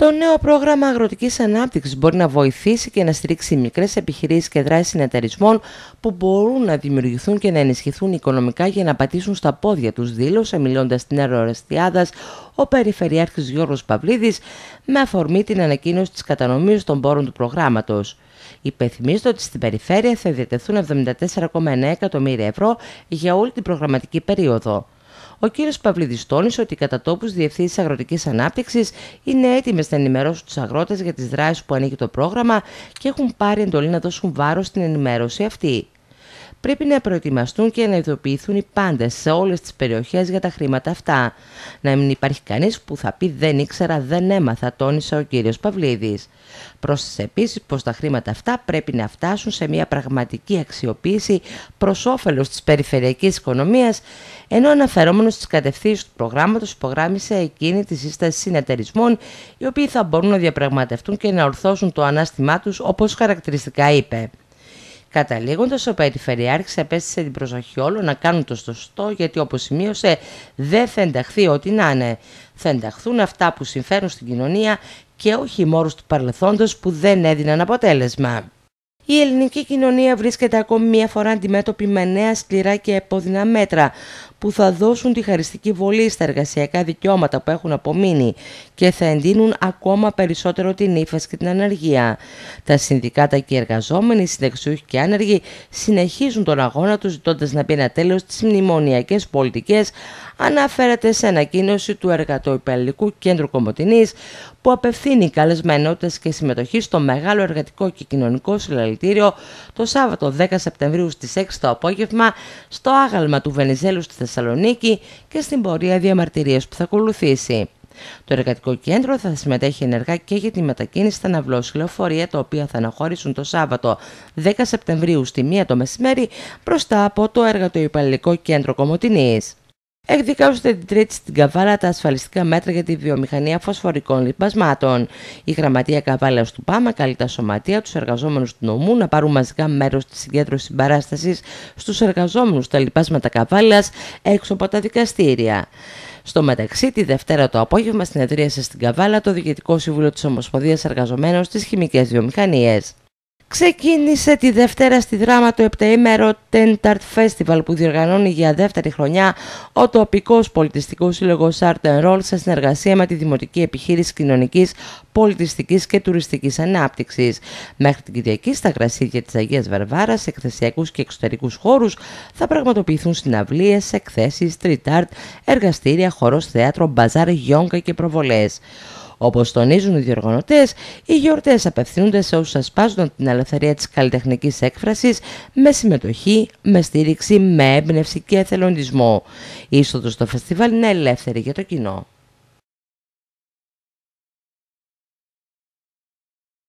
Το νέο πρόγραμμα αγροτικής ανάπτυξης μπορεί να βοηθήσει και να στηρίξει μικρές επιχειρήσεις και δράσεις συνεταιρισμών που μπορούν να δημιουργηθούν και να ενισχυθούν οικονομικά για να πατήσουν στα πόδια τους, δήλωσε μιλώντας στην Αεροαρεστιάδα ο Περιφερειάρχης Γιώργος Παυλίδης με αφορμή την ανακοίνωση της κατανομής των πόρων του προγράμματος. Υπενθυμίζεται ότι στην περιφέρεια θα διατεθούν 74,9 εκατομμύρια ευρώ για όλη την προγραμματική περίοδο. Ο κ. Παυλίδης τόνισε ότι οι κατατόπου διευθύνσει αγροτικής ανάπτυξης είναι έτοιμες να ενημερώσουν τους αγρότες για τις δράσεις που ανοίγει το πρόγραμμα και έχουν πάρει εντολή να δώσουν βάρος στην ενημέρωση αυτή πρέπει να προετοιμαστούν και να ειδοποιηθούν οι πάντες σε όλες τις περιοχές για τα χρήματα αυτά. Να μην υπάρχει κανείς που θα πει Δεν ήξερα, δεν έμαθα, τόνισε ο κ. Παυλίδης. Πρόσθεσε επίσης πως τα χρήματα αυτά πρέπει να φτάσουν σε μια πραγματική αξιοποίηση προς όφελος της περιφερειακής οικονομίας, ενώ αναφερόμενος στις κατευθύνσεις του προγράμματος υπογράμμισε εκείνη τη σύσταση συνεταιρισμών, οι οποίοι θα μπορούν να διαπραγματευτούν και να ορθώσουν το ανάστημά τους, όπως χαρακτηριστικά είπε. Καταλήγοντας, ο Περιφερειάρχη απέστησε την προσοχή όλων να κάνουν το σωστό, γιατί όπως σημείωσε, δεν θα ενταχθεί ό,τι να είναι. Θα ενταχθούν αυτά που συμφέρουν στην κοινωνία και όχι μόρους του παρελθόντος που δεν έδιναν αποτέλεσμα. Η ελληνική κοινωνία βρίσκεται ακόμη μία φορά αντιμέτωπη με νέα σκληρά και επώδυνα μέτρα που θα δώσουν τη χαριστική βολή στα εργασιακά δικαιώματα που έχουν απομείνει και θα εντείνουν ακόμα περισσότερο την ύφαση και την ανεργία. Τα συνδικάτα και οι εργαζόμενοι, συνταξιούχοι και άνεργοι συνεχίζουν τον αγώνα τους ζητώντας να μπει ένα τέλος στις μνημονιακές πολιτικές αναφέρεται σε ανακοίνωση του Εργατοϊπαλληλικού Κέντρου Κομοτινή που απευθύνει καλεσμένοτες και συμμετοχή στο μεγάλο εργατικό και κοινωνικό συλλαλητήριο το Σάββατο 10 Σεπτεμβρίου στις 6 το απόγευμα στο άγαλμα του Βενιζέλου στη Θεσσαλονίκη και στην πορεία διαμαρτυρίας που θα ακολουθήσει. Το εργατικό κέντρο θα συμμετέχει ενεργά και για τη μετακίνηση στα ναυλός λεωφορεία τα οποία θα αναχώρησουν το Σάββατο 10 Σεπτεμβρίου στη 1 το μεσημέρι μπροστά από το εργατοϊπαλληλικό κέντρο Κομωτινής. Εκδικάζονται την Τρίτη στην Καβάλα τα ασφαλιστικά μέτρα για τη βιομηχανία φωσφορικών λιπασμάτων. Η Γραμματεία Καβάλα του ΠΑΜΑ καλεί τα σωματεία, τους εργαζόμενους του νομού να πάρουν μαζικά μέρος της συγκέντρωσης συμπαράστασης στους εργαζόμενους στα λιπάσματα Καβάλα έξω από τα δικαστήρια. Στο μεταξύ, τη Δευτέρα το απόγευμα συνεδρίασε στην Καβάλα το Διοικητικό Συμβούλιο της Ομοσπονδίας Εργαζομένων στις Χημικές Βιομηχανίες ξεκίνησε τη Δευτέρα στη δράμα το επτεήμερο Tentart Festival που διοργανώνει για δεύτερη χρονιά ο τοπικός πολιτιστικός σύλλογος Art and Roll σε συνεργασία με τη Δημοτική Επιχείρηση Κοινωνικής, Πολιτιστικής και Τουριστικής Ανάπτυξης. Μέχρι την Κυριακή στα κρασίδια της Αγίας Βαρβάρας, σε εκθεσιακούς και εξωτερικούς χώρους θα πραγματοποιηθούν συναυλίες, εκθέσεις, street art, εργαστήρια, χορό θέατρο, μπαζάρ, γιόγκα και προβολές. Όπως τονίζουν οι διοργανωτές, οι γιορτές απευθύνονται σε όσους ασπάζουν την ελευθερία της καλλιτεχνικής έκφρασης με συμμετοχή, με στήριξη, με έμπνευση και εθελοντισμό. Η είσοδος στο φεστιβάλ είναι ελεύθερη για το κοινό.